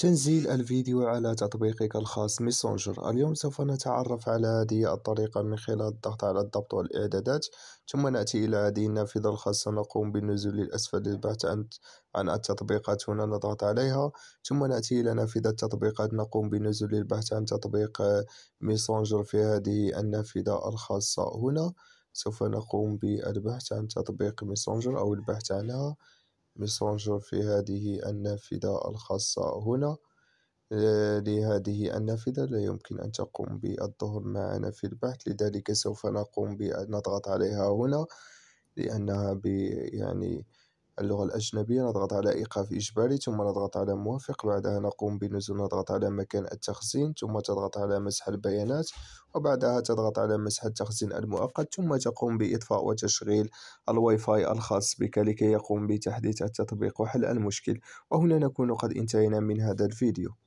تنزيل الفيديو على تطبيقك الخاص ميسونجر اليوم سوف نتعرف على هذه الطريقة من خلال الضغط على الضبط والإعدادات ثم نأتي إلى هذه النافذة الخاصة نقوم بالنزول للأسفل للبحث عن عن التطبيقات هنا نضغط عليها ثم نأتي إلى نافذة التطبيقات نقوم بالنزول للبحث عن تطبيق ميسونجر في هذه النافذة الخاصة هنا سوف نقوم بالبحث عن تطبيق ميسونجر أو البحث عنها ميسنجر في هذه النافذة الخاصة هنا آه، لهذه النافذة لا يمكن أن تقوم بالظهور معنا في البحث لذلك سوف نقوم بأن نضغط عليها هنا لأنها يعني اللغة الأجنبية نضغط على إيقاف إجباري ثم نضغط على موافق بعدها نقوم بنزول نضغط على مكان التخزين ثم تضغط على مسح البيانات وبعدها تضغط على مسح التخزين المؤقت ثم تقوم بإطفاء وتشغيل الواي فاي الخاص بك لكي يقوم بتحديث التطبيق وحل المشكل وهنا نكون قد انتهينا من هذا الفيديو